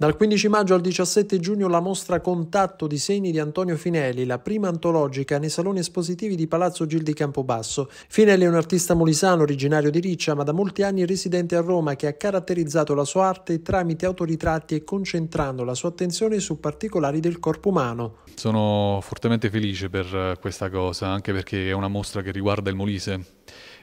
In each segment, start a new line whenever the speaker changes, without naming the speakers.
Dal 15 maggio al 17 giugno la mostra Contatto disegni di Antonio Finelli, la prima antologica nei saloni espositivi di Palazzo Gil di Campobasso. Finelli è un artista molisano originario di Riccia, ma da molti anni residente a Roma, che ha caratterizzato la sua arte tramite autoritratti e concentrando la sua attenzione su particolari del corpo umano.
Sono fortemente felice per questa cosa, anche perché è una mostra che riguarda il Molise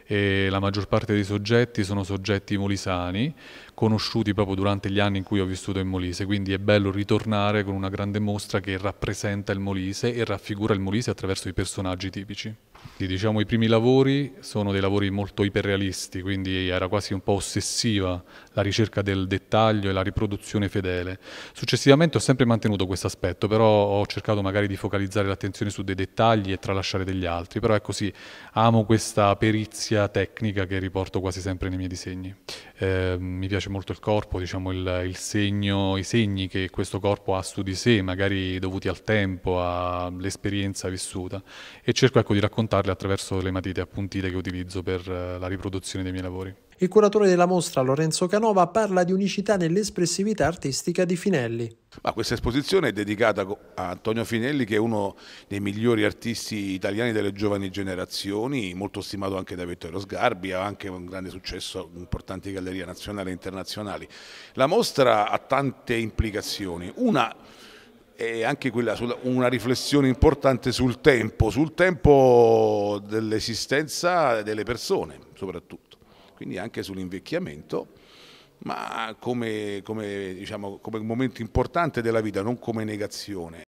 e la maggior parte dei soggetti sono soggetti molisani, conosciuti proprio durante gli anni in cui ho vissuto in Molise, quindi è bello ritornare con una grande mostra che rappresenta il Molise e raffigura il Molise attraverso i personaggi tipici diciamo, i primi lavori sono dei lavori molto iperrealisti, quindi era quasi un po' ossessiva la ricerca del dettaglio e la riproduzione fedele. Successivamente ho sempre mantenuto questo aspetto, però ho cercato magari di focalizzare l'attenzione su dei dettagli e tralasciare degli altri, però è così, amo questa perizia tecnica che riporto quasi sempre nei miei disegni. Ehm, mi piace molto il corpo, diciamo il, il segno, i segni che questo corpo ha su di sé, magari dovuti al tempo, all'esperienza vissuta e cerco ecco, di raccontarli attraverso le matite appuntite che utilizzo per eh, la
riproduzione dei miei lavori. Il curatore della mostra, Lorenzo Canova, parla di unicità nell'espressività artistica di Finelli.
Ma questa esposizione è dedicata a Antonio Finelli che è uno dei migliori artisti italiani delle giovani generazioni, molto stimato anche da Vittorio Sgarbi, ha anche un grande successo in importanti gallerie nazionali e internazionali. La mostra ha tante implicazioni. Una è anche quella una riflessione importante sul tempo, sul tempo dell'esistenza delle persone soprattutto quindi anche sull'invecchiamento, ma come, come, diciamo, come momento importante della vita, non come negazione.